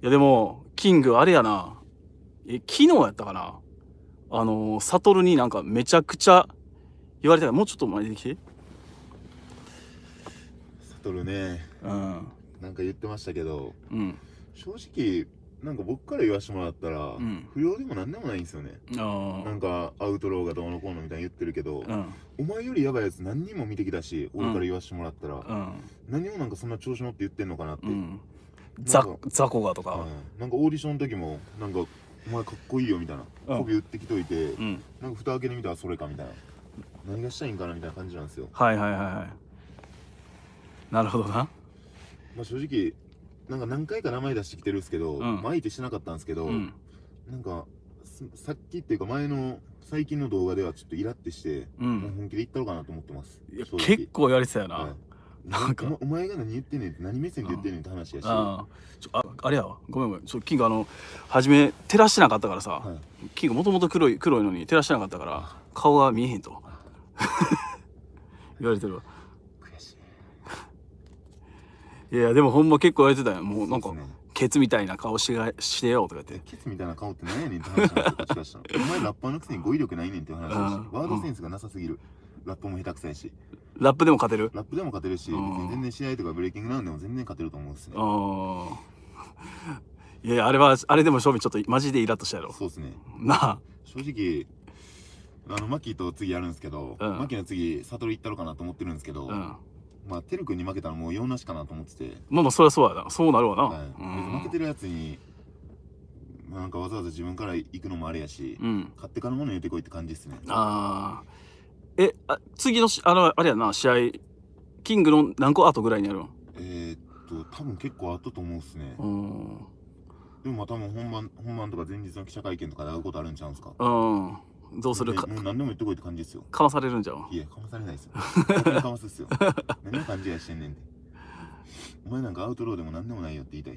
いやでも、キングあれやな。え、昨日やったかなあのー、サトルになんかめちゃくちゃ言われたら、もうちょっと前にでて。サトルね。うん。なんか言ってましたけど、うん。正直、なんか僕から言わしてもらったら、うん、不要でも何でもないんですよねなんかアウトローがどうのこうのみたいに言ってるけど、うん、お前よりやばいやつ何人も見てきたし俺から言わしてもらったら、うん、何もなんかそんな調子乗って言ってんのかなって、ザザコがとか、うん、なんかオーディションの時もなんか「お前かっこいいよ」みたいな媚び、うん、打ってきといて、うん、なんか蓋開けてみたらそれかみたいな何がしたいんかなみたいな感じなんですよはいはいはいはいなるほどなまあ正直なんか何回か名前出してきてるんですけど、うん、相しなかったんですけど、うん、なんかさっきっていうか前の最近の動画ではちょっとイラってして、うん、もう本気で言ったのかなと思ってます結構言われてたよな、はいなんかお前が何言ってんねんて何目線で言ってんねんって話やしあああれやわごめんごめんちょキングあの初め照らしてなかったからさ、はい、キングもともと黒い黒いのに照らしてなかったから顔が見えへんと言われてるわ悔しいいやでもほんま結構言われてたよもうなんか、ケツみたいな顔しがしてよとか言ってケツみたいな顔って何やねんって話なしたお前ラッパーのくせに語彙力ないねんって話だし、ワードセンスがなさすぎる、うん、ラッパーも下手くさいしラップでも勝てるラップでも勝てるし、全然試合とかブレイキングなんでも全然勝てると思うんですねいやいや、あれは、あれでも勝負ちょっとマジでイラッとしたやろ。そうですね。な正直、あの、マキと次やるんですけど、うんマキの次、悟り行ったろかなと思ってるんですけど、うん。まあ、てる君に負けたらもう用なしかなと思ってて、まあまあ、そりゃそうやな。そうなるわな。別に負けてるやつに、なんかわざわざ自分から行くのもあれやし、うん。勝ってからもの言ってこいって感じですね。ああ。え、あ次のし、あの、あれやな、試合、キングの何個後ぐらいにやるう。えー、っと、多分結構あったと思うっすね。うん。でもまあ多分本番、本番とか前日の記者会見とかで会うことあるんちゃうんすかうん。どうするか。もう何でも言ってこいって感じですよ。かまされるんじゃん。いや、かまされないですよ。かますっすよ。何の感じやしてんねんお前なんかアウトローでも何でもないよって言いたいっす。